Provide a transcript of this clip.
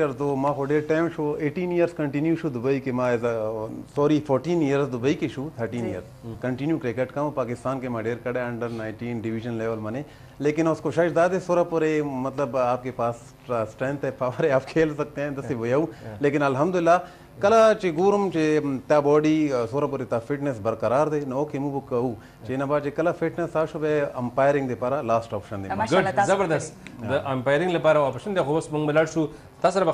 ډایریکټر زه ما خو ډېر ټایم شو 18 ایئرز کنټینیو شو دبی کې ما ایز سوري 14 ایئرز دبی کې شو 13 ایئر کنټینیو کرکټ کا पाकिस्तान के मैं डेर कड़ा अंडर 19 डिवीजन लेवल मैंने लेकिन उसको शायद दाद सोरा पूरे मतलब आपके पास स्ट्रेंथ है पावर है आप खेल सकते हैं दसी वो लेकिन अलहमदिल्ला کله چې ګورم چې تا باډي سوره پورې تا فټنس برقرار دی نو کې موږ کوو چې نه باندې کله فټنس تاسو به امپایرینګ لپاره لاست آپشن دی زبردست د امپایرینګ لپاره آپشن دی خو اوس موږ ملل شو تاسو